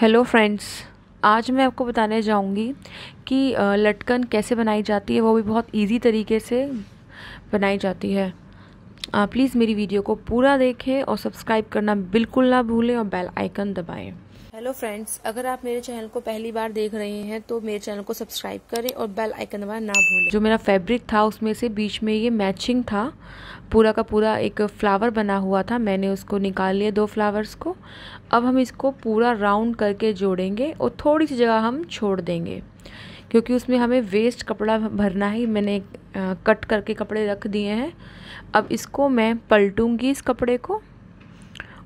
hello friends आज मैं आपको बताने जाऊंगी कि लटकन कैसे बनाई जाती है वो भी बहुत इजी तरीके से बनाई जाती है प्लीज़ मेरी वीडियो को पूरा देखें और सब्सक्राइब करना बिल्कुल ना भूलें और बेल आइकन दबाएं हेलो फ्रेंड्स अगर आप मेरे चैनल को पहली बार देख रहे हैं तो मेरे चैनल को सब्सक्राइब करें और बेल आइकन दबाना ना भूलें जो मेरा फैब्रिक था उसमें से बीच में ये मैचिंग था पूरा का पूरा एक फ्लावर बना हुआ था मैंने उसको निकाल लिया दो फ्लावर्स को अब हम इसको पूरा राउंड करके जोड़ेंगे और थोड़ी सी जगह हम छोड़ देंगे क्योंकि उसमें हमें वेस्ट कपड़ा भरना है मैंने कट करके कपड़े रख दिए हैं अब इसको मैं पलटूँगी इस कपड़े को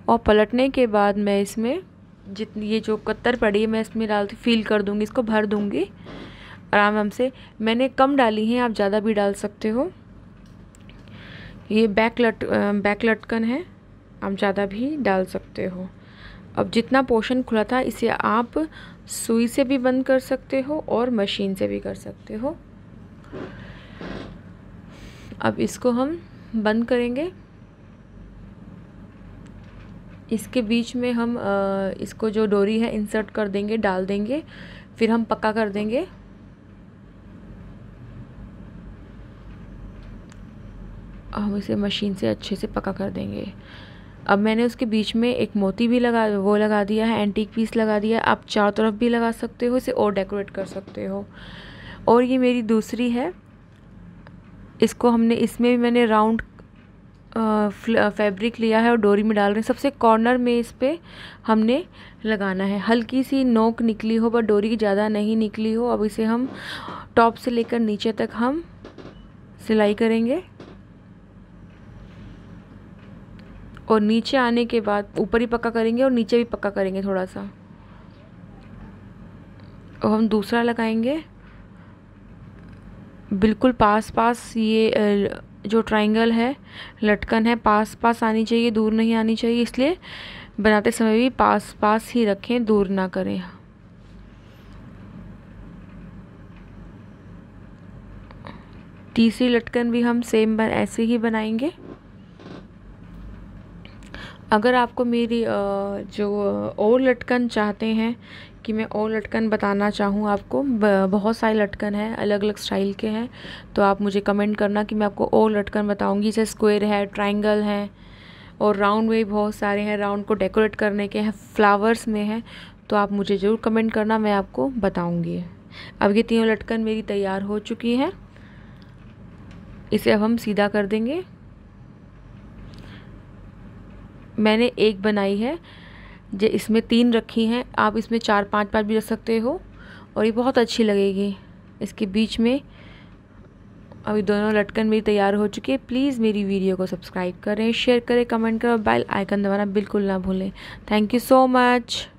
और पलटने के बाद मैं इसमें जितनी ये जो कत्तर पड़ी है मैं इसमें डाल फील कर दूँगी इसको भर दूँगी आराम आराम से मैंने कम डाली हैं आप ज़्यादा भी डाल सकते हो ये बैक लट बैक लटकन है आप ज़्यादा भी डाल सकते हो अब जितना पोर्शन खुला था इसे आप सुई से भी बंद कर सकते हो और मशीन से भी कर सकते हो अब इसको हम बंद करेंगे इसके बीच में हम इसको जो डोरी है इंसर्ट कर देंगे डाल देंगे फिर हम पक्का कर देंगे हम इसे मशीन से अच्छे से पक्का कर देंगे अब मैंने उसके बीच में एक मोती भी लगा वो लगा दिया है एंटीक पीस लगा दिया आप चारों तरफ भी लगा सकते हो इसे और डेकोरेट कर सकते हो और ये मेरी दूसरी है इसको हमने इसमें भी मैंने राउंड फैब्रिक लिया है और डोरी में डाल रहे हैं सबसे कॉर्नर में इस पर हमने लगाना है हल्की सी नोक निकली हो पर डोरी ज़्यादा नहीं निकली हो अब इसे हम टॉप से लेकर नीचे तक हम सिलाई करेंगे और नीचे आने के बाद ऊपर ही पक्का करेंगे और नीचे भी पक्का करेंगे थोड़ा सा और हम दूसरा लगाएंगे बिल्कुल पास पास ये जो ट्राइंगल है लटकन है पास पास आनी चाहिए दूर नहीं आनी चाहिए इसलिए बनाते समय भी पास पास ही रखें दूर ना करें तीसरी लटकन भी हम सेम ऐसे ही बनाएंगे अगर आपको मेरी जो और लटकन चाहते हैं कि मैं और लटकन बताना चाहूँ आपको बहुत सारे लटकन हैं अलग अलग स्टाइल के हैं तो आप मुझे कमेंट करना कि मैं आपको और लटकन बताऊँगी जैसे स्क्वायर है ट्राइंगल है और राउंड में बहुत सारे हैं राउंड को डेकोरेट करने के हैं फ्लावर्स में हैं तो आप मुझे ज़रूर कमेंट करना मैं आपको बताऊँगी अब ये तीनों लटकन मेरी तैयार हो चुकी हैं इसे अब हम सीधा कर देंगे मैंने एक बनाई है जो इसमें तीन रखी हैं आप इसमें चार पांच पाँच भी रख सकते हो और ये बहुत अच्छी लगेगी इसके बीच में अभी दोनों लटकन मेरी तैयार हो चुकी है प्लीज़ मेरी वीडियो को सब्सक्राइब करें शेयर करें कमेंट करें और बेल आइकन दबाना बिल्कुल ना भूलें थैंक यू सो मच